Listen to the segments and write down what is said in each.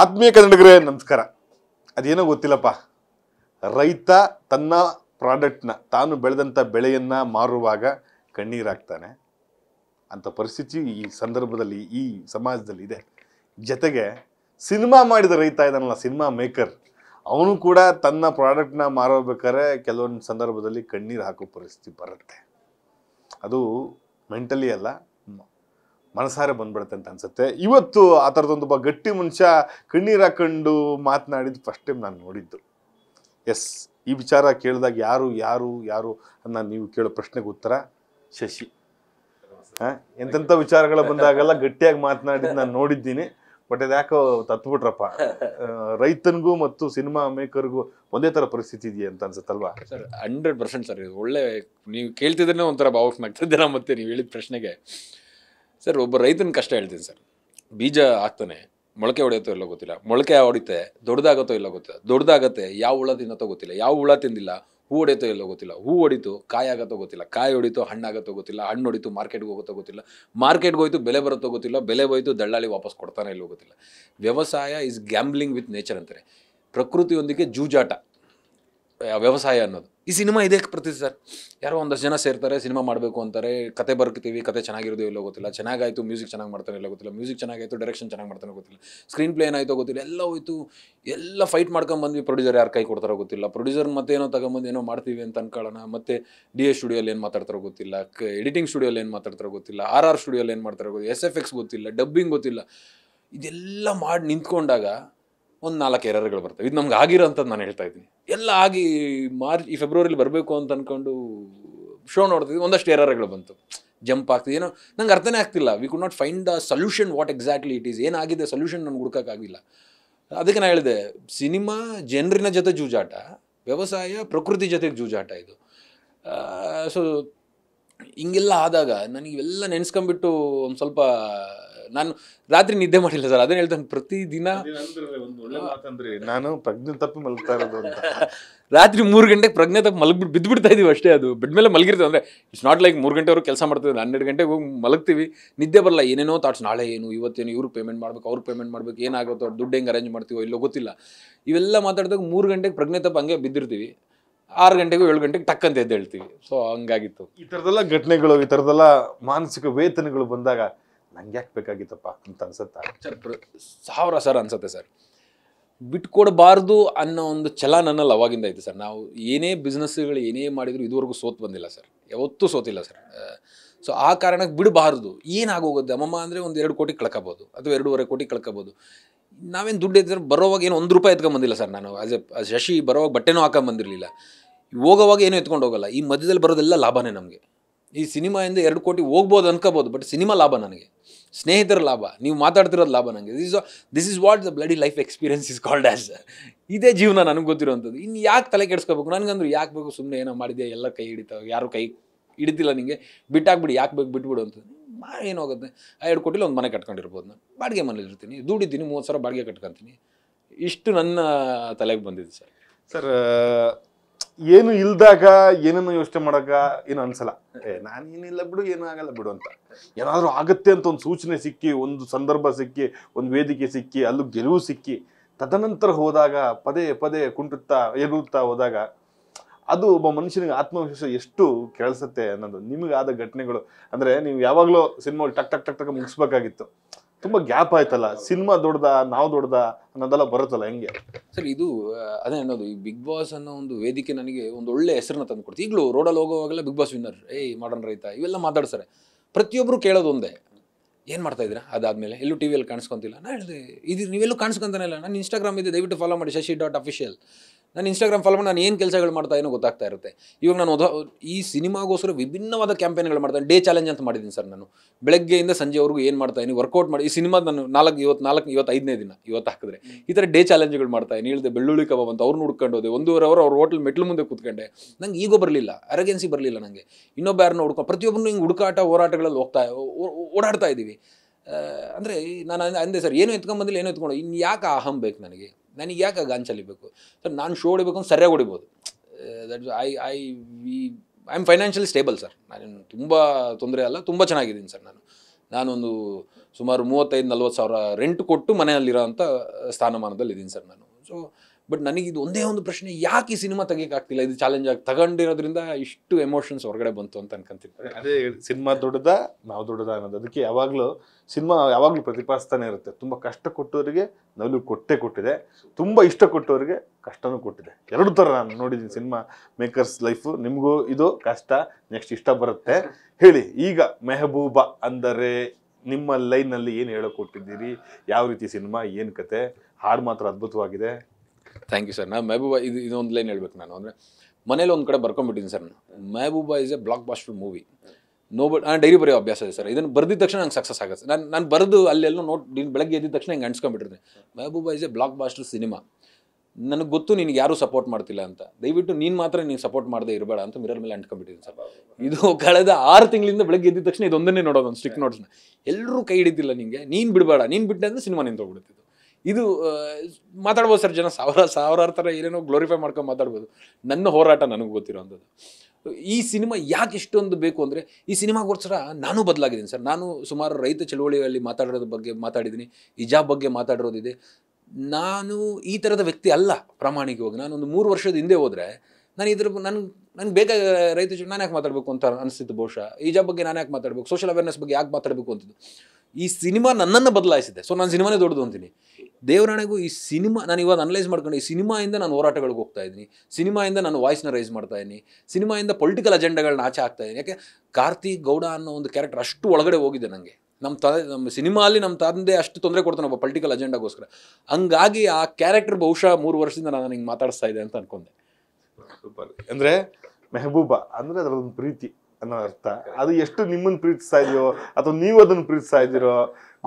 ಆತ್ಮೀಯ ಕನ್ನಡಿಗರೇ ನಮಸ್ಕಾರ ಅದೇನೋ ಗೊತ್ತಿಲ್ಲಪ್ಪ ರೈತ ತನ್ನ ಪ್ರಾಡಕ್ಟ್ನ ತಾನು ಬೆಳೆದಂಥ ಬೆಳೆಯನ್ನು ಮಾರುವಾಗ ಕಣ್ಣೀರಾಗ್ತಾನೆ ಅಂಥ ಪರಿಸ್ಥಿತಿ ಈ ಸಂದರ್ಭದಲ್ಲಿ ಈ ಸಮಾಜದಲ್ಲಿ ಇದೆ ಜತೆಗೆ ಸಿನಿಮಾ ಮಾಡಿದ ರೈತ ಇದನ್ನಲ್ಲ ಸಿನಿಮಾ ಮೇಕರ್ ಅವನು ಕೂಡ ತನ್ನ ಪ್ರಾಡಕ್ಟ್ನ ಮಾರಬೇಕಾದ್ರೆ ಕೆಲವೊಂದು ಸಂದರ್ಭದಲ್ಲಿ ಕಣ್ಣೀರು ಹಾಕೋ ಪರಿಸ್ಥಿತಿ ಬರುತ್ತೆ ಅದು ಮೆಂಟಲಿ ಅಲ್ಲ ಮನಸಾರೆ ಬಂದ್ಬಿಡುತ್ತೆ ಅಂತ ಅನ್ಸುತ್ತೆ ಇವತ್ತು ಆ ಒಬ್ಬ ಗಟ್ಟಿ ಮನುಷ್ಯ ಕಣ್ಣೀರು ಹಾಕೊಂಡು ಮಾತನಾಡಿದ್ದು ಫಸ್ಟ್ ಟೈಮ್ ನಾನು ನೋಡಿದ್ದು ಎಸ್ ಈ ವಿಚಾರ ಕೇಳಿದಾಗ ಯಾರು ಯಾರು ಯಾರು ಅನ್ನ ನೀವು ಕೇಳೋ ಪ್ರಶ್ನೆಗೆ ಉತ್ತರ ಶಶಿ ಹಾಂ ಎಂತೆಂಥ ವಿಚಾರಗಳು ಬಂದಾಗೆಲ್ಲ ಗಟ್ಟಿಯಾಗಿ ಮಾತನಾಡಿದ್ದು ನಾನು ನೋಡಿದ್ದೀನಿ ಬಟ್ ಅದು ಯಾಕೋ ತತ್ಬಿಟ್ರಪ್ಪ ರೈತನಿಗೂ ಮತ್ತು ಸಿನಿಮಾ ಮೇಕರ್ಗೂ ಒಂದೇ ತರ ಪರಿಸ್ಥಿತಿ ಇದೆಯಾ ಅಂತ ಅನ್ಸುತ್ತಲ್ವಾ ಸರ್ ಹಂಡ್ರೆಡ್ ಪರ್ಸೆಂಟ್ ಸರ್ ಒಳ್ಳೆ ನೀವು ಕೇಳ್ತಿದ್ರೆ ಒಂಥರ ಭಾವಕ್ಕೆ ಆಗ್ತದೆ ಮತ್ತೆ ನೀವು ಹೇಳಿದ ಪ್ರಶ್ನೆಗೆ ಸರ್ ಒಬ್ಬ ರೈತನ ಕಷ್ಟ ಹೇಳ್ತೀನಿ ಸರ್ ಬೀಜ ಹಾಕ್ತಾನೆ ಮೊಳಕೆ ಹೊಡೆಯುತ್ತೋ ಇಲ್ಲೋ ಗೊತ್ತಿಲ್ಲ ಮೊಳಕೆ ಹೊಡಿತೆ ದೊಡ್ಡದಾಗುತ್ತೋ ಇಲ್ಲೋ ಗೊತ್ತಿಲ್ಲ ದೊಡ್ಡದಾಗತ್ತೆ ಯಾವ ಹುಳ ತಿನ್ನತ್ತೋ ಗೊತ್ತಿಲ್ಲ ಯಾವ ಹುಳ ತಿಂದಿಲ್ಲ ಹೂ ಹೊಡೆಯುತ್ತೋ ಇಲ್ಲೋ ಗೊತ್ತಿಲ್ಲ ಹೂ ಹೊಡಿತು ಕಾಯಿ ಆಗತ್ತೋ ಗೊತ್ತಿಲ್ಲ ಕಾಯಿ ಹೊಡಿತು ಹಣ್ಣಾಗತ್ತೋ ಗೊತ್ತಿಲ್ಲ ಹಣ್ಣು ಹೊಡಿತು ಮಾರ್ಕೆಟ್ಗೆ ಹೋಗುತ್ತೋ ಗೊತ್ತಿಲ್ಲ ಮಾರ್ಕೆಟ್ಗೆ ಹೋಯ್ತು ಬೆಲೆ ಬರುತ್ತೋ ಗೊತ್ತಿಲ್ಲ ಬೆಲೆ ಹೋಯ್ತು ದಳ್ಳಾಳಿ ವಾಪಸ್ ಕೊಡ್ತಾನೆ ಇಲ್ಲೋ ಗೊತ್ತಿಲ್ಲ ವ್ಯವಸಾಯ ಇಸ್ ಗ್ಯಾಂಬ್ಲಿಂಗ್ ವಿತ್ ನೇಚರ್ ಅಂತಾರೆ ಪ್ರಕೃತಿಯೊಂದಿಗೆ ಜೂಜಾಟ ವ್ಯವಸಾಯ ಅನ್ನೋದು ಈ ಸಿನಿಮಾ ಇದೇ ಪ್ರತಿ ಸರ್ ಯಾರೋ ಒಂದಷ್ಟು ಜನ ಸೇರ್ತಾರೆ ಸಿನಿಮಾ ಮಾಡಬೇಕು ಅಂತಾರೆ ಕತೆ ಬರ್ತೀವಿ ಕತೆ ಚೆನ್ನಾಗಿರೋದು ಇಲ್ಲೋ ಗೊತ್ತಿಲ್ಲ ಚೆನ್ನಾಗಾಯಿತು ಮ್ಯೂಸಿಕ್ ಚೆನ್ನಾಗಿ ಮಾಡ್ತಾರೆ ಇಲ್ಲ ಗೊತ್ತಿಲ್ಲ ಮ್ಯೂಸಿಕ್ ಚೆನ್ನಾಗಾಯಿತು ಡೈರೆಕ್ಷನ್ ಚೆನ್ನಾಗಿ ಮಾಡ್ತಾನೆ ಗೊತ್ತಿಲ್ಲ ಸ್ಕ್ರೀನ್ ಪ್ಲೇ ಏನಾಯಿತೋ ಗೊತ್ತಿಲ್ಲ ಎಲ್ಲ ಹೋಯ್ತು ಎಲ್ಲ ಫೈಟ್ ಮಾಡ್ಕೊಂಡು ಬಂದ್ವಿ ಪ್ರೊಡ್ಯೂಸರ್ ಯಾರು ಕೈ ಕೊಡ್ತಾರೋ ಗೊತ್ತಿಲ್ಲ ಪ್ರೊಡ್ಯೂಸರ್ ಮತ್ತೆ ಏನೋ ತಗೊಂಬಂದು ಏನೋ ಮಾಡ್ತೀವಿ ಅಂತ ಅನ್ಕೊಳ್ಳೋಣ ಮತ್ತೆ ಡಿ ಎ ಸ್ಟುಡಿಯೋಲ್ಲಿ ಏನು ಮಾತಾಡ್ತಾರೋ ಗೊತ್ತಿಲ್ಲ ಎಡಿಟಿಂಗ್ ಸ್ಟುಡಿಯೋಲ್ಲಿ ಏನು ಮಾತಾಡ್ತಾರೋ ಗೊತ್ತಿಲ್ಲ ಆರ್ ಆರ್ ಸ್ಟುಡಿಯೋಲ್ಲಿ ಏನು ಮಾಡ್ತಾರೋ ಗೊತ್ತಿಲ್ಲ ಎಸ್ ಎಫ್ ಎಕ್ಸ್ ಗೊತ್ತಿಲ್ಲ ಡಬ್ಬಿಂಗ್ ಗೊತ್ತಿಲ್ಲ ಇದೆಲ್ಲ ಮಾಡಿ ನಿಂತ್ಕೊಂಡಾಗ ಒಂದು ನಾಲ್ಕು ಎರರ್ಗಳು ಬರ್ತವೆ ಇದು ನಮ್ಗೆ ಆಗಿರೋ ಅಂತ ನಾನು ಹೇಳ್ತಾ ಇದ್ದೀನಿ ಎಲ್ಲ ಆಗಿ ಮಾರ್ಚ್ ಈ ಫೆಬ್ರವರಿಲಿ ಬರಬೇಕು ಅಂತ ಅಂದ್ಕೊಂಡು ಶೋ ನೋಡ್ತಿದ್ವಿ ಒಂದಷ್ಟು ಎರರ್ಗಳು ಬಂತು ಜಂಪ್ ಆಗ್ತಿದೆ ಏನೋ ನಂಗೆ ಅರ್ಥನೇ ಆಗ್ತಿಲ್ಲ we could not find the solution what exactly it is ಏನಾಗಿದೆ ಸೊಲ್ಯೂಷನ್ ನನಗೆ ಹುಡ್ಕೋಕ್ಕಾಗಿಲ್ಲ ಅದಕ್ಕೆ ನಾನು ಹೇಳಿದೆ ಸಿನಿಮಾ ಜನರಿನ ಜೊತೆ ಜೂಜಾಟ ವ್ಯವಸಾಯ ಪ್ರಕೃತಿ ಜೊತೆಗೆ ಜೂಜಾಟ ಇದು ಸೊ ಹಿಂಗೆಲ್ಲ ಆದಾಗ ನನಗೆ ಇವೆಲ್ಲ ನೆನೆಸ್ಕೊಂಬಿಟ್ಟು ಒಂದು ಸ್ವಲ್ಪ ನಾನು ರಾತ್ರಿ ನಿದ್ದೆ ಮಾಡಿಲ್ಲ ಸರ್ ಅದನ್ನ ಹೇಳ್ತಾನೆ ಪ್ರತಿದಿನ ನಾನು ಪ್ರಜ್ಞೆ ತಪ್ಪು ಮಲಗ್ತಾ ಇರೋದು ಅಂತ ರಾತ್ರಿ ಮೂರು ಗಂಟೆಗೆ ಪ್ರಜ್ಞೆ ತಪ್ಪು ಮಲಗ್ಬಿಟ್ಟು ಬಿಡ್ತಾ ಇದೀವಿ ಅಷ್ಟೇ ಅದು ಬೆಡ್ ಮೇಲೆ ಮಲಗಿರ್ತೀವಿ ಅಂದ್ರೆ ಇಟ್ಸ್ ನಾಟ್ ಲೈಕ್ ಮೂರು ಗಂಟೆವರೆಗೆ ಕೆಲಸ ಮಾಡ್ತೀವಿ ಹನ್ನೆರಡು ಗಂಟೆಗೆ ಹೋಗಿ ಮಲಗ್ತೀವಿ ನಿದ್ದೆ ಬರಲ್ಲ ಏನೇನೋ ಥಾಟ್ಸ್ ನಾಳೆ ಏನು ಇವತ್ತೇನು ಇವ್ರು ಪೇಮೆಂಟ್ ಮಾಡ್ಬೇಕು ಅವ್ರು ಪೇಮೆಂಟ್ ಮಾಡ್ಬೇಕು ಏನಾಗುತ್ತೋ ಅವ್ರು ದುಡ್ಡು ಹೆಂಗೆ ಅರೇಂಜ್ ಮಾಡ್ತೀವೋ ಇಲ್ಲೋ ಗೊತ್ತಿಲ್ಲ ಇವೆಲ್ಲ ಮಾತಾಡಿದಾಗ ಮೂರು ಗಂಟೆಗೆ ಪ್ರಜ್ಞೆ ತಪ್ಪು ಹಂಗೆ ಬಿದ್ದಿರ್ತೀವಿ ಆರು ಗಂಟೆಗೂ ಏಳು ಗಂಟೆಗೆ ಟಕ್ಕಂತ ಎದ್ದು ಹೇಳ್ತೀವಿ ಸೊ ಹಂಗಾಗಿತ್ತು ಈ ಥರದೆಲ್ಲ ಘಟನೆಗಳು ಈ ಥರದೆಲ್ಲ ಮಾನಸಿಕ ವೇತನಗಳು ಬಂದಾಗ ನಂಗೆ ಯಾಕೆ ಬೇಕಾಗಿತ್ತಪ್ಪ ಅಂತ ಅನ್ಸುತ್ತಾ ಸರ್ ಸಾವಿರ ಸರ್ ಅನ್ಸುತ್ತೆ ಸರ್ ಬಿಟ್ಕೊಡಬಾರ್ದು ಅನ್ನೋ ಒಂದು ಛಲ ನನ್ನಲ್ಲಿ ಅವಾಗಿಂದ ಐತೆ ಸರ್ ನಾವು ಏನೇ ಬಿಸ್ನೆಸ್ಗಳು ಏನೇ ಮಾಡಿದ್ರು ಇದುವರೆಗೂ ಸೋತ್ ಬಂದಿಲ್ಲ ಸರ್ ಯಾವತ್ತೂ ಸೋತಿಲ್ಲ ಸರ್ ಸೊ ಆ ಕಾರಣಕ್ಕೆ ಬಿಡಬಾರ್ದು ಏನಾಗೋಗುತ್ತೆ ಅಮ್ಮಮ್ಮ ಅಂದರೆ ಒಂದು ಎರಡು ಕೋಟಿ ಕಳ್ಕೊಬೋದು ಅಥವಾ ಎರಡೂವರೆ ಕೋಟಿ ಕಳ್ಕೊಬೋದು ನಾವೇನು ದುಡ್ಡು ಇದ್ದರೆ ಬರೋವಾಗ ಏನು ಒಂದು ರೂಪಾಯಿ ಎತ್ಕೊಂಬಂದಿಲ್ಲ ಸರ್ ನಾನು ಆಸ್ ಎ ಶಶಿ ಬರೋವಾಗ ಬಟ್ಟೆನೂ ಬಂದಿರಲಿಲ್ಲ ಹೋಗೋವಾಗ ಏನೂ ಎತ್ಕೊಂಡು ಹೋಗಲ್ಲ ಈ ಮಧ್ಯದಲ್ಲಿ ಬರೋದೆಲ್ಲ ಲಾಭನೇ ನಮಗೆ ಈ ಸಿನಿಮಾಯಿಂದ ಎರಡು ಕೋಟಿ ಹೋಗ್ಬೋದು ಅನ್ಕೋಬೋದು ಬಟ್ ಸಿನಿಮಾ ಲಾಭ ನನಗೆ ಸ್ನೇಹಿತರ ಲಾಭ ನೀವು ಮಾತಾಡ್ತಿರೋದು ಲಾಭ ನನಗೆ this this is what the bloody life experience is called as ಇದೇ ಜೀವನ ನನಗೆ ಗೊತ್ತಿರೋವಂಥದ್ದು ಇನ್ನು ಯಾಕೆ ತಲೆ ಕೆಡಿಸ್ಕೋಬೇಕು ನನಗಂದ್ರೆ ಯಾಕೆ ಬೇಕು ಸುಮ್ಮನೆ ಏನೋ ಮಾಡಿದೆ ಎಲ್ಲ ಕೈ ಹಿಡಿತಾವೆ ಯಾರು ಕೈ ಹಿಡಿತಿಲ್ಲ ನಿಮಗೆ ಬಿಟ್ಟಾಕ್ಬಿಡಿ ಯಾಕೆ ಬೇಕು ಬಿಟ್ಬಿಡು ಅಂತ ಏನಾಗುತ್ತೆ ಆ ಎರಡು ಕೊಟ್ಟಿಲ್ಲ ಒಂದು ಮನೆ ಕಟ್ಕೊಂಡಿರ್ಬೋದು ನಾನು ಬಾಡಿಗೆ ಮನೇಲಿ ಇರ್ತೀನಿ ದುಡಿದ್ದೀನಿ ಮೂವತ್ತು ಸಾವಿರ ಬಾಡಿಗೆ ಕಟ್ಕೊತೀನಿ ಇಷ್ಟು ನನ್ನ ತಲೆಗೆ ಬಂದಿದೆ ಸರ್ ಸರ್ ಏನು ಇಲ್ದಾಗ ಏನನ್ನು ಯೋಚನೆ ಮಾಡಾಗ ಏನು ಅನ್ಸಲ್ಲ ಏ ನಾನು ಏನಿಲ್ಲ ಬಿಡು ಏನೂ ಆಗಲ್ಲ ಬಿಡು ಅಂತ ಏನಾದರೂ ಆಗತ್ತೆ ಅಂತ ಒಂದು ಸೂಚನೆ ಸಿಕ್ಕಿ ಒಂದು ಸಂದರ್ಭ ಸಿಕ್ಕಿ ಒಂದು ವೇದಿಕೆ ಸಿಕ್ಕಿ ಅಲ್ಲೂ ಗೆಲುವು ಸಿಕ್ಕಿ ತದನಂತರ ಹೋದಾಗ ಪದೇ ಪದೇ ಕುಂಟುತ್ತಾ ಎರುತ್ತಾ ಹೋದಾಗ ಅದು ಒಬ್ಬ ಮನುಷ್ಯನಿಗೆ ಆತ್ಮವಿಶ್ವಾಸ ಎಷ್ಟು ಕೇಳಿಸುತ್ತೆ ಅನ್ನೋದು ನಿಮಗಾದ ಘಟನೆಗಳು ಅಂದರೆ ನೀವು ಯಾವಾಗಲೂ ಸಿನಿಮಾ ಟಕ್ ಟಕ್ ಟಕ್ ಟಕ್ ಮುಗಿಸ್ಬೇಕಾಗಿತ್ತು ತುಂಬಾ ಗ್ಯಾಪ್ ಆಯ್ತಲ್ಲ ಸಿನಿಮಾ ದೊಡ್ಡದ ನಾವು ದೊಡ್ಡದ ಅನ್ನೋದೆಲ್ಲ ಬರುತ್ತಲ್ಲ ಹೆಂಗೆ ಸರ್ ಇದು ಅದೇ ಅನ್ನೋದು ಈ ಬಿಗ್ ಬಾಸ್ ಅನ್ನೋ ಒಂದು ವೇದಿಕೆ ನನಗೆ ಒಂದು ಒಳ್ಳೆ ಹೆಸರನ್ನ ತಂದು ಕೊಡ್ತೀವಿ ಈಗಲೂ ರೋಡಲ್ಲಿ ಹೋಗೋವಾಗೆಲ್ಲ ಬಿಗ್ ಬಾಸ್ ವಿನ್ನರ್ ಏಯ್ ಮಾಡರ್ನ್ ರೈತ ಇವೆಲ್ಲ ಮಾತಾಡ್ಸಾರೆ ಪ್ರತಿಯೊಬ್ಬರು ಕೇಳೋದೊಂದೇ ಒಂದೇ ಏನು ಮಾಡ್ತಾ ಇದ್ದೀರಾ ಅದಾದ್ಮೇಲೆ ಎಲ್ಲೂ ಟಿ ವಿಯಲ್ಲಿ ಕಾಣಿಸ್ಕೊಂತಿಲ್ಲ ನಾ ಹೇಳಿದೆ ಇದು ನೀವೆಲ್ಲೂ ಕಾಣಿಸ್ಕೊಂತಾನೆ ಇಲ್ಲ ನಾನು ಇನ್ಸ್ಟಾಗ್ರಾಮ್ ಇದೆ ದಯವಿಟ್ಟು ಫಾಲೋ ಮಾಡಿ ಶಶಿ ಡಾಟ್ ಅಫಿಷಿಯಲ್ ನಾನು ಇನ್ಸ್ಟಾಗ್ರಾಮ್ ಫಾಲೋ ಮಾಡಿ ನಾನು ಏನು ಕೆಲಸಗಳು ಮಾಡ್ತಾ ಏನೋ ಗೊತ್ತಾಗ್ತಾ ಇರುತ್ತೆ ಇವಾಗ ನಾನು ಈ ಸಿನಿಮಾಗೋಸ್ಕರ ವಿಭಿನ್ನವಾದ ಕ್ಯಾಂಪೇನ್ಗಳು ಮಾಡ್ತಾನೆ ಡೇ ಚಾಲೆಂಜ್ ಅಂತ ಮಾಡಿದ್ದೀನಿ ಸರ್ ನಾನು ಬೆಳಗ್ಗೆಯಿಂದ ಸಂಜೆವರೆಗೂ ಏನು ಮಾಡ್ತಾ ಇದೀನಿ ವರ್ಕೌಟ್ ಮಾಡಿ ಈ ಸಿನಿಮಾದ ನಾನು ನಾಲ್ಕು ಇವತ್ತು ನಾಲ್ಕು ಇವತ್ತು ಐದನೇ ದಿನ ಇವತ್ತು ಹಾಕಿದ್ರೆ ಈ ಥರ ಡೇ ಚಾಲೆಂಜ್ಗಳು ಮಾಡ್ತಾ ಇದ್ದೀನಿ ಹೇಳಿದೆ ಬೆಳ್ಳುಳ್ಳಿ ಕಬಾಬ್ ಅಂತ ಅವ್ರನ್ನ ಹುಡ್ಕೊಂಡು ಹೋದೆ ಒಂದೂವರೆ ಅವರು ಅವ್ರ ಹೋಟ್ಲ್ ಮೆಟ್ಲು ಮುಂದೆ ಕೂತ್ಕೊಂಡೆ ನಂಗೆ ಈಗೋ ಬರಲಿಲ್ಲ ಅರಗೆನ್ಸಿ ಬರಲಿಲ್ಲ ನನಗೆ ಇನ್ನೊಬ್ಬ ಯಾರನ್ನ ಹುಡ್ಕೊ ಪ್ರತಿಯೊಬ್ಬರು ಹಿಂಗೆ ಹುಡುಕಾಟ ಹೋರಾಟಗಳಲ್ಲಿ ಹೋಗ್ತಾ ಓಡಾಡ್ತಾ ಇದ್ದೀವಿ ಅಂದರೆ ನಾನು ಅಂದೆ ಸರ್ ಏನು ಎತ್ಕೊಂಬಂದಿಲ್ಲ ಏನು ಎತ್ಕೊಂಡು ಇನ್ನು ಯಾಕೆ ಅಹಂ ಬೇಕು ನನಗೆ ನನಗೆ ಯಾಕೆ ಗಾನ್ ಸರ್ ನಾನು ಶೋ ಹೊಡಿಬೇಕು ಅಂತ ಸರಿಯಾಗಿ ಹೊಡಿಬೋದು that I I we I am financially stable sir ನಾನು ತುಂಬ ತೊಂದರೆ ಅಲ್ಲ ತುಂಬ ಚೆನ್ನಾಗಿದ್ದೀನಿ ಸರ್ ನಾನು ನಾನೊಂದು ಸುಮಾರು ಮೂವತ್ತೈದು ನಲ್ವತ್ತು ಸಾವಿರ ರೆಂಟ್ ಕೊಟ್ಟು ಮನೆಯಲ್ಲಿರೋ ಅಂಥ ಸ್ಥಾನಮಾನದಲ್ಲಿ ಇದ್ದೀನಿ ಸರ್ ನಾನು ಸೊ ಬಟ್ ನನಗೆ ಇದು ಒಂದೇ ಒಂದು ಪ್ರಶ್ನೆ ಯಾಕೆ ಈ ಸಿನಿಮಾ ಆಗ್ತಿಲ್ಲ ಇದು ಚಾಲೆಂಜ್ ಆಗಿ ತಗೊಂಡಿರೋದ್ರಿಂದ ಇಷ್ಟು ಎಮೋಷನ್ಸ್ ಹೊರಗಡೆ ಬಂತು ಅಂತ ಅನ್ಕೊಂತೀನಿ ಅದೇ ಸಿನಿಮಾ ದೊಡ್ಡದ ನಾವು ದೊಡ್ಡದ ಅನ್ನೋದು ಅದಕ್ಕೆ ಯಾವಾಗಲೂ ಸಿನಿಮಾ ಯಾವಾಗಲೂ ಪ್ರತಿಪಾದಿಸ್ತಾನೆ ಇರುತ್ತೆ ತುಂಬ ಕಷ್ಟ ಕೊಟ್ಟವರಿಗೆ ನವಿಲು ಕೊಟ್ಟೇ ಕೊಟ್ಟಿದೆ ತುಂಬ ಇಷ್ಟ ಕೊಟ್ಟವರಿಗೆ ಕಷ್ಟನೂ ಕೊಟ್ಟಿದೆ ಎರಡು ಥರ ನಾನು ನೋಡಿದ್ದೀನಿ ಸಿನಿಮಾ ಮೇಕರ್ಸ್ ಲೈಫು ನಿಮಗೂ ಇದು ಕಷ್ಟ ನೆಕ್ಸ್ಟ್ ಇಷ್ಟ ಬರುತ್ತೆ ಹೇಳಿ ಈಗ ಮೆಹಬೂಬ ಅಂದರೆ ನಿಮ್ಮ ಲೈನಲ್ಲಿ ಏನು ಕೊಟ್ಟಿದ್ದೀರಿ ಯಾವ ರೀತಿ ಸಿನಿಮಾ ಏನು ಕತೆ ಹಾಡು ಮಾತ್ರ ಅದ್ಭುತವಾಗಿದೆ ಥ್ಯಾಂಕ್ ಯು ಸರ್ ನಾನು ಮೆಹಬೂಬಾ ಇದು ಇದೊಂದು ಲೈನ್ ಹೇಳ್ಬೇಕು ನಾನು ಅಂದರೆ ಮನೇಲಿ ಒಂದು ಕಡೆ ಬರ್ಕೊಂಡ್ಬಿಟ್ಟಿದ್ದೀನಿ ಸರ್ ನಾನು Mehbooba is a blockbuster movie ನೋಬ ನಾನು ಡೈರಿ ಬರೆಯೋ ಅಭ್ಯಾಸ ಇದೆ ಸರ್ ಇದನ್ನು ಬರೆದಿದ್ದ ತಕ್ಷಣ ನಂಗೆ ಸಕ್ಸಸ್ ಆಗುತ್ತೆ ನಾನು ನಾನು ಬರೆದು ಅಲ್ಲೆಲ್ಲೂ ನೋಟ್ ಬೆಳಗ್ಗೆ ಎದ್ದಿದ್ದ ತಕ್ಷಣ ಹಿಂಗೆ ಅನ್ಸ್ಕೊಂಡ್ಬಿಟ್ಟಿರ್ತೀನಿ Mehbooba is a blockbuster cinema ನನಗೆ ಗೊತ್ತು ನಿನಗೆ ಯಾರೂ ಸಪೋರ್ಟ್ ಮಾಡ್ತಿಲ್ಲ ಅಂತ ದಯವಿಟ್ಟು ನೀನು ಮಾತ್ರ ನೀನು ಸಪೋರ್ಟ್ ಮಾಡದೇ ಇರಬೇಡ ಅಂತ ಮಿರರ್ ಮೇಲೆ ಅಂಟ್ಕೊಂಡ್ಬಿಟ್ಟಿದ್ದೀನಿ ಸರ್ ಇದು ಕಳೆದ ಆರು ತಿಂಗಳಿಂದ ಬೆಳಗ್ಗೆ ಎದ್ದಿದ್ದ ತಕ್ಷಣ ಇದೊಂದನ್ನೇ ನೋಡೋದು ಒಂದು ಸ್ಟಿಕ್ ನೋಟ್ಸ್ನ ಎಲ್ಲರೂ ಕೈ ಹಿಡಿದಿಲ್ಲ ನಿಮಗೆ ನೀನು ಬಿಡಬೇಡ ನೀನು ಬಿಟ್ಟೆ ಅಂದರೆ ಸಿನಿಮಾ ನಿಂತು ಹೋಗ್ಬಿಡ್ತಿದ್ದು ಇದು ಮಾತಾಡ್ಬೋದು ಸರ್ ಜನ ಸಾವಿರ ಸಾವಿರಾರು ಥರ ಏನೇನೋ ಗ್ಲೋರಿಫೈ ಮಾಡ್ಕೊಂಡು ಮಾತಾಡ್ಬೋದು ನನ್ನ ಹೋರಾಟ ನನಗೆ ಗೊತ್ತಿರೋ ಅಂಥದ್ದು ಈ ಸಿನಿಮಾ ಯಾಕೆ ಇಷ್ಟೊಂದು ಬೇಕು ಅಂದರೆ ಈ ಸಿನಿಮಾಗೋಸ್ಕರ ನಾನು ಬದಲಾಗಿದ್ದೀನಿ ಸರ್ ನಾನು ಸುಮಾರು ರೈತ ಚಳುವಳಿಯಲ್ಲಿ ಮಾತಾಡೋದ್ರ ಬಗ್ಗೆ ಮಾತಾಡಿದ್ದೀನಿ ಹಿಜಾಬ್ ಬಗ್ಗೆ ಮಾತಾಡಿರೋದಿದೆ ನಾನು ಈ ಥರದ ವ್ಯಕ್ತಿ ಅಲ್ಲ ಪ್ರಾಮಾಣಿಕವಾಗಿ ನಾನು ಒಂದು ಮೂರು ವರ್ಷದ ಹಿಂದೆ ಹೋದರೆ ನಾನು ಇದ್ರ ನನಗೆ ನನಗೆ ಬೇಗ ರೈತ ನಾನು ಯಾಕೆ ಮಾತಾಡಬೇಕು ಅಂತ ಅನಿಸ್ತಿತ್ತು ಬಹುಶಃ ಈಜಾಬ್ ಬಗ್ಗೆ ನಾನು ಯಾಕೆ ಮಾತಾಡಬೇಕು ಸೋಷಲ್ ಅವೇರ್ನೆಸ್ ಬಗ್ಗೆ ಯಾಕೆ ಮಾತಾಡಬೇಕು ಅಂತಿದ್ದು ಈ ಸಿನಿಮಾ ನನ್ನನ್ನು ಬದಲಾಯಿಸಿದೆ ಸೊ ನಾನು ಸಿನಿಮಾನೇ ದೊಡ್ಡದು ಅಂತೀನಿ ದೇವರಾಣೆಗೂ ಈ ಸಿನಿಮಾ ನಾನು ಇವಾಗ ಅನಲೈಸ್ ಮಾಡ್ಕೊಂಡು ಈ ಸಿನಿಮಾಯಿಂದ ನಾನು ಹೋರಾಟಗಳಿಗೆ ಹೋಗ್ತಾ ಇದ್ದೀನಿ ಸಿನಿಮಾಯಿಂದ ನಾನು ವಾಯ್ಸ್ನ ರೈಸ್ ಮಾಡ್ತಾ ಇದ್ದೀನಿ ಸಿನಿಮಾಯಿಂದ ಪೊಲಿಟಿಕಲ್ ಅಜೆಂಡಾಗಳನ್ನ ಆಚೆ ಆಗ್ತಾ ಇದ್ದೀನಿ ಯಾಕೆ ಕಾರ್ತಿಕ್ ಗೌಡ ಅನ್ನೋ ಒಂದು ಕ್ಯಾರೆಕ್ಟರ್ ಅಷ್ಟು ಒಳಗಡೆ ಹೋಗಿದೆ ನನಗೆ ನಮ್ಮ ತಂದೆ ನಮ್ಮ ಸಿನಿಮಾಲಿ ನಮ್ಮ ತಂದೆ ಅಷ್ಟು ತೊಂದರೆ ಕೊಡ್ತಾನೆ ಒಬ್ಬ ಪೊಲಿಟಿಕಲ್ ಅಜೆಂಡಾಗೋಸ್ಕರ ಹಂಗಾಗಿ ಆ ಕ್ಯಾರೆಕ್ಟರ್ ಬಹುಶಃ ಮೂರು ವರ್ಷದಿಂದ ನಾನು ನನಗೆ ಮಾತಾಡಿಸ್ತಾ ಇದೆ ಅಂತ ಅನ್ಕೊಂಡೆ ಸೂಪರ್ ಅಂದರೆ ಮೆಹಬೂಬಾ ಅಂದರೆ ಒಂದು ಪ್ರೀತಿ ಅನ್ನೋ ಅರ್ಥ ಅದು ಎಷ್ಟು ನಿಮ್ಮನ್ನು ಪ್ರೀತಿಸ್ತಾ ಇದೆಯೋ ಅಥವಾ ನೀವು ಅದನ್ನು ಪ್ರೀತಿಸ್ತಾ ಇದ್ದೀರೋ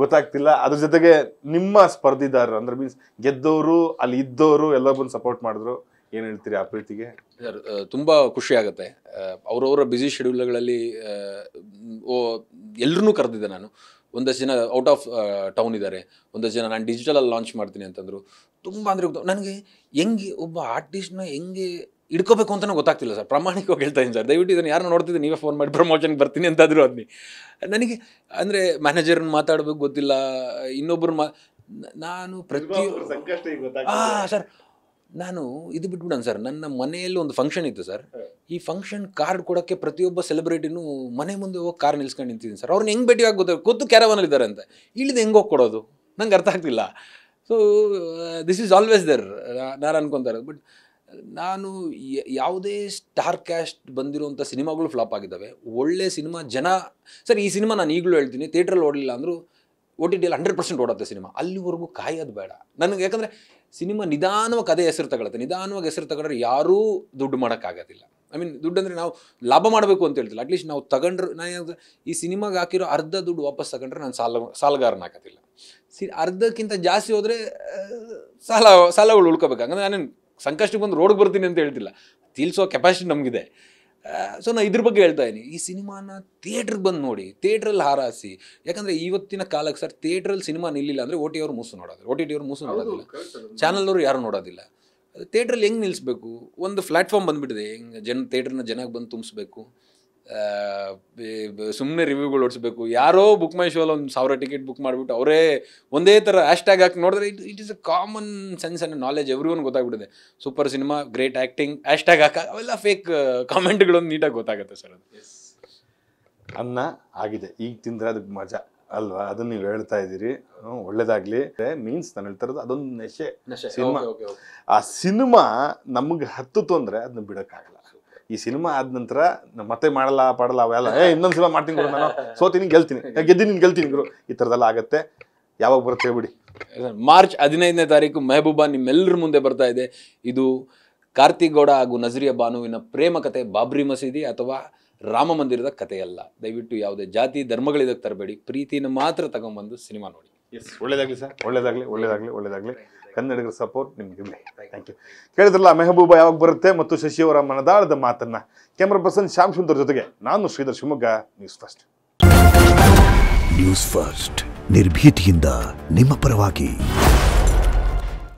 ಗೊತ್ತಾಗ್ತಿಲ್ಲ ಅದ್ರ ಜೊತೆಗೆ ನಿಮ್ಮ ಸ್ಪರ್ಧಿದಾರರು ಅಂದ್ರೆ ಮೀನ್ಸ್ ಗೆದ್ದವರು ಅಲ್ಲಿ ಇದ್ದವರು ಎಲ್ಲ ಬಂದು ಸಪೋರ್ಟ್ ಮಾಡಿದ್ರು ಏನು ಹೇಳ್ತೀರಿ ಆ ಪ್ರೀತಿಗೆ ಸರ್ ತುಂಬ ಖುಷಿ ಆಗುತ್ತೆ ಅವರವರ ಬ್ಯುಸಿ ಶೆಡ್ಯೂಲ್ಗಳಲ್ಲಿ ಎಲ್ಲರನ್ನೂ ಕರೆದಿದ್ದೆ ನಾನು ಒಂದಷ್ಟು ಜನ ಔಟ್ ಆಫ್ ಟೌನ್ ಇದ್ದಾರೆ ಒಂದಷ್ಟು ಜನ ನಾನು ಡಿಜಿಟಲಲ್ಲಿ ಲಾಂಚ್ ಮಾಡ್ತೀನಿ ಅಂತಂದರು ತುಂಬ ಅಂದರೆ ನನಗೆ ಹೆಂಗೆ ಒಬ್ಬ ಆರ್ಟಿಸ್ಟ್ನ ಹೆಂಗೆ ಇಡ್ಕೋಬೇಕು ಅಂತ ಗೊತ್ತಾಗ್ತಿಲ್ಲ ಸರ್ ಪ್ರಾಮಾಣಿಕವಾಗಿ ಹೇಳ್ತಾ ಇದ್ದೀನಿ ಸರ್ ದಯವಿಟ್ಟು ಇದನ್ನು ಯಾರು ನೋಡ್ತಿದ್ದೆ ನೀವೇ ಫೋನ್ ಮಾಡಿ ಪ್ರಮೋಷನ್ಗೆ ಬರ್ತೀನಿ ಅಂತಾದರೂ ಅದ್ನಿ ನನಗೆ ಅಂದರೆ ಮ್ಯಾನೇಜರ್ನ ಮಾತಾಡಬೇಕು ಗೊತ್ತಿಲ್ಲ ಇನ್ನೊಬ್ಬರು ಮಾ ನಾನು ಪ್ರತಿ ಹಾಂ ಸರ್ ನಾನು ಇದು ಬಿಟ್ಬಿಡೋಣ ಸರ್ ನನ್ನ ಮನೆಯಲ್ಲಿ ಒಂದು ಫಂಕ್ಷನ್ ಇತ್ತು ಸರ್ ಈ ಫಂಕ್ಷನ್ ಕಾರ್ಡ್ ಕೊಡೋಕ್ಕೆ ಪ್ರತಿಯೊಬ್ಬ ಸೆಲೆಬ್ರಿಟಿನೂ ಮನೆ ಮುಂದೆ ಹೋಗಿ ಕಾರ್ ನಿಲ್ಸ್ಕೊಂಡು ನಿಂತಿದ್ದೀನಿ ಸರ್ ಅವ್ರನ್ನ ಹೆಂಗೆ ಭೇಟಿಯಾಗಿ ಗೊತ್ತಾಗ ಗೊತ್ತು ಇದ್ದಾರೆ ಅಂತ ಇಳಿದು ಹೆಂಗೆ ಹೋಗಿ ಕೊಡೋದು ನಂಗೆ ಅರ್ಥ ಆಗ್ತಿಲ್ಲ so this is always there ನಾನು ಅನ್ಕೊತಾರೆ ಬಟ್ ನಾನು ಯಾವುದೇ ಸ್ಟಾರ್ ಕ್ಯಾಸ್ಟ್ ಬಂದಿರುವಂಥ ಸಿನಿಮಾಗಳು ಫ್ಲಾಪ್ ಆಗಿದ್ದಾವೆ ಒಳ್ಳೆ ಸಿನಿಮಾ ಜನ ಸರ್ ಈ ಸಿನಿಮಾ ನಾನು ಈಗಲೂ ಹೇಳ್ತೀನಿ ಥಿಯೇಟ್ರಲ್ಲಿ ಓಡಲಿಲ್ಲ ಅಂದರೂ ಒ ಟಿ ಟಿಯಲ್ಲಿ ಹಂಡ್ರೆಡ್ ಪರ್ಸೆಂಟ್ ಓಡುತ್ತೆ ಸಿನಿಮಾ ಅಲ್ಲಿವರೆಗೂ ಕಾಯೋದು ಬೇಡ ನನಗೆ ಯಾಕಂದರೆ ಸಿನಿಮಾ ನಿಧಾನವಾಗಿ ಅದೇ ಹೆಸರು ತಗೊಳತ್ತೆ ನಿಧಾನವಾಗಿ ಹೆಸರು ತಗೊಂಡ್ರೆ ಯಾರೂ ದುಡ್ಡು ಮಾಡೋಕ್ಕಾಗೋದಿಲ್ಲ ಐ ಮೀನ್ ದುಡ್ಡು ಅಂದರೆ ನಾವು ಲಾಭ ಮಾಡಬೇಕು ಅಂತ ಹೇಳ್ತಿಲ್ಲ ಅಟ್ಲೀಸ್ಟ್ ನಾವು ತಗೊಂಡ್ರೆ ನಾನು ಈ ಸಿನಿಮಾಗೆ ಹಾಕಿರೋ ಅರ್ಧ ದುಡ್ಡು ವಾಪಸ್ ತಗೊಂಡ್ರೆ ನಾನು ಸಾಲ ಸಾಲಗಾರನಾಗೋದಿಲ್ಲ ಸಿ ಅರ್ಧಕ್ಕಿಂತ ಜಾಸ್ತಿ ಹೋದರೆ ಸಾಲ ಸಾಲಗಳು ಉಳ್ಕೋಬೇಕಂದ್ರೆ ಹಂಗಂದ್ರೆ ನಾನು ಸಂಕಷ್ಟಕ್ಕೆ ಬಂದು ರೋಡ್ಗೆ ಬರ್ತೀನಿ ಅಂತ ಹೇಳ್ತಿಲ್ಲ ತಿಳಿಸೋ ಕೆಪಾಸಿಟಿ ನಮಗಿದೆ ಸೊ ನಾನು ಇದ್ರ ಬಗ್ಗೆ ಹೇಳ್ತಾ ಇದ್ದೀನಿ ಈ ಸಿನಿಮಾನ ಥಿಯೇಟ್ರಿಗೆ ಬಂದು ನೋಡಿ ಥಿಯೇಟ್ರಲ್ಲಿ ಹಾರಾಸಿ ಯಾಕಂದರೆ ಇವತ್ತಿನ ಕಾಲಕ್ಕೆ ಸರ್ ಥಿಯೇಟ್ರಲ್ಲಿ ಸಿನಿಮಾ ನಿಲ್ಲಿಲ್ಲ ಅಂದರೆ ಓ ಟಿ ಅವ್ರು ಮೂಸು ನೋಡೋದಿಲ್ಲ ಓ ಟಿ ಟಿ ಅವ್ರು ಮೂಸು ನೋಡೋದಿಲ್ಲ ಚಾನಲ್ನವರು ಯಾರು ನೋಡೋದಿಲ್ಲ ಥಿಯೇಟ್ರಲ್ಲಿ ಹೆಂಗೆ ನಿಲ್ಲಿಸ್ಬೇಕು ಒಂದು ಪ್ಲ್ಯಾಟ್ಫಾರ್ಮ್ ಬಂದುಬಿಟ್ಟಿದೆ ಹೆಂಗೆ ಜನ ಥಿಯೇಟ್ರನ್ನ ಜನಕ್ಕೆ ಬಂದು ತುಂಬಿಸ್ಬೇಕು ಸುಮ್ಮನೆ ರಿವ್ಯೂಗಳು ಓಡಿಸ್ಬೇಕು ಯಾರೋ ಬುಕ್ ಮೈ ಶೋಲ್ಲಿ ಒಂದು ಸಾವಿರ ಟಿಕೆಟ್ ಬುಕ್ ಮಾಡಿಬಿಟ್ಟು ಅವರೇ ಒಂದೇ ಥರ ಟ್ಯಾಗ್ ಹಾಕಿ ನೋಡಿದ್ರೆ it it is a common sense and knowledge everyone ಗೊತ್ತಾಗ್ಬಿಟ್ಟಿದೆ super cinema great acting tag ಹಾಕ ಅವೆಲ್ಲ ಫೇಕ್ ಕಾಮೆಂಟ್ಗಳೊಂದು ನೀಟಾಗಿ ಗೊತ್ತಾಗುತ್ತೆ ಸರ್ ಅದು ಅನ್ನ ಆಗಿದೆ ಈಗ ತಿಂದರೆ ಅದಕ್ಕೆ ಮಜಾ ಅಲ್ವಾ ಅದನ್ನ ನೀವು ಹೇಳ್ತಾ ಇದ್ದೀರಿ ಒಳ್ಳೇದಾಗ್ಲಿ ಮೀನ್ಸ್ ನಾನು ಹೇಳ್ತಾ ಅದೊಂದು ನೆಶೆ ಸಿನಿಮಾ ಆ ಸಿನಿಮಾ ನಮಗೆ ಹತ್ತು ಅಂದರೆ ಅದನ್ನ ಬಿಡೋಕ್ಕಾಗಲ್ಲ ಈ ಸಿನಿಮಾ ಆದ ನಂತರ ಮತ್ತೆ ಮಾಡಲ್ಲ ಪಾಡಲ್ಲ ಅವೆಲ್ಲ ಏ ಇನ್ನೊಂದು ಸಿನಿಮಾ ಮಾಡ್ತೀನಿ ಗುರು ನಾನು ಸೋತೀನಿ ಗೆಲ್ತೀನಿ ಗೆದ್ದಿನಿ ಗೆಲ್ತೀನಿ ಗುರು ಈ ಥರದೆಲ್ಲ ಆಗುತ್ತೆ ಯಾವಾಗ ಬರುತ್ತೆ ಹೇಳ್ಬಿಡಿ ಮಾರ್ಚ್ ಹದಿನೈದನೇ ತಾರೀಕು ಮೆಹಬೂಬಾ ನಿಮ್ಮೆಲ್ಲರ ಮುಂದೆ ಬರ್ತಾ ಇದೆ ಇದು ಕಾರ್ತಿಕ್ ಗೌಡ ಹಾಗೂ ನಜರಿಯ ಬಾನುವಿನ ಪ್ರೇಮ ಕತೆ ಬಾಬ್ರಿ ಮಸೀದಿ ಅಥವಾ ರಾಮ ಮಂದಿರದ ಕಥೆಯಲ್ಲ ದಯವಿಟ್ಟು ಯಾವುದೇ ಜಾತಿ ಧರ್ಮಗಳಿದಕ್ಕೆ ತರಬೇಡಿ ಪ್ರೀತಿನ ಮಾತ್ರ ತಗೊಂಬಂದು ಸಿನಿಮಾ ನೋಡಿ ಎಸ್ ಒಳ್ಳೇದಾಗ್ಲಿ ಸರ್ ಒಳ್ಳೇದಾಗ್ಲಿ ಒಳ್ಳೇದಾಗ್ಲಿ ಒಳ್ಳೇದಾಗ್ಲಿ ಕನ್ನಡಿಗರ ಸಪೋರ್ಟ್ ನಿಮ್ಗೆ ಇರಲಿ ಥ್ಯಾಂಕ್ ಯು ಕೇಳಿದ್ರಲ್ಲ ಮೆಹಬೂಬ ಯಾವಾಗ ಬರುತ್ತೆ ಮತ್ತು ಶಶಿಯವರ ಮನದಾಳದ ಮಾತನ್ನು ಕ್ಯಾಮ್ರಾ ಪರ್ಸನ್ ಶ್ಯಾಮ್ ಸುಂದರ್ ಜೊತೆಗೆ ನಾನು Shridhar Shivamogga news first news first ನಿರ್ಭೀತಿಯಿಂದ ನಿಮ್ಮ ಪರವಾಗಿ